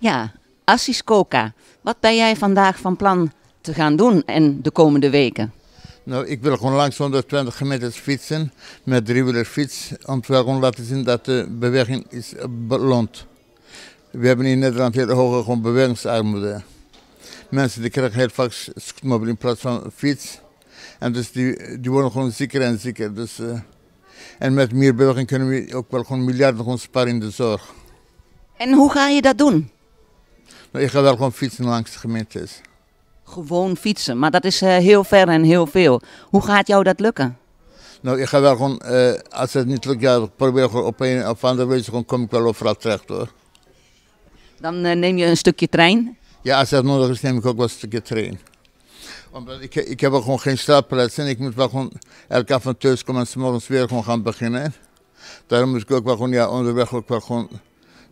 Ja, Assis Koka, wat ben jij vandaag van plan te gaan doen en de komende weken? Nou, ik wil gewoon langs 120 meter fietsen met driewielerfiets. Om te laten zien dat de beweging is beloond. We hebben in Nederland heel hoge gewoon bewegingsarmoede. Mensen die krijgen heel vaak scootmobiel in plaats van fiets. En dus die, worden gewoon zieker en zieker. Dus, eh, en met meer beweging kunnen we ook wel gewoon miljarden gewoon sparen in de zorg. En hoe ga je dat doen? Nou, ik ga wel gewoon fietsen langs de gemeentes. Gewoon fietsen, maar dat is uh, heel ver en heel veel. Hoe gaat jou dat lukken? Nou, ik ga wel gewoon, uh, als het niet lukt, ja, probeer ik op een of andere wijze, gewoon kom ik wel overal terecht hoor. Dan eh, neem je een stukje trein? Ja, als dat nodig is, neem ik ook wel een stukje trein. Want ik, ik heb ook gewoon geen startplaats en ik moet wel gewoon elke avond thuis komen en s morgens weer gewoon gaan beginnen. Daarom moet ik ook wel gewoon, ja, onderweg ook wel gewoon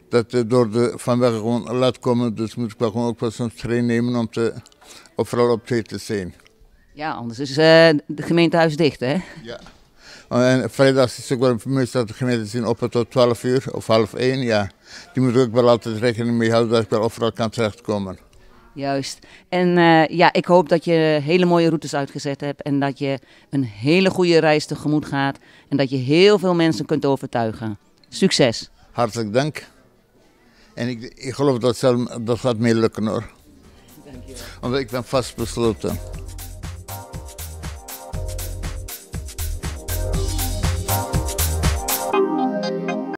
dat door de vanwege gewoon laat komen. Dus moet ik wel gewoon ook wel zo'n train nemen om te, of op tijd te zijn. Ja, anders is het eh, de gemeentehuis dicht, hè? Ja. Oh, en vrijdag is ook wel dat de gemeente zien op tot 12 uur of half 1, ja. Die moet ook wel altijd rekening mee houden dat ik wel overal kan terechtkomen. Juist. En eh, ja, ik hoop dat je hele mooie routes uitgezet hebt en dat je een hele goede reis tegemoet gaat en dat je heel veel mensen kunt overtuigen. Succes. Hartelijk dank. En ik, ik geloof dat, dat gaat mij lukken hoor. Dankjewel. Omdat ik ben vastbesloten.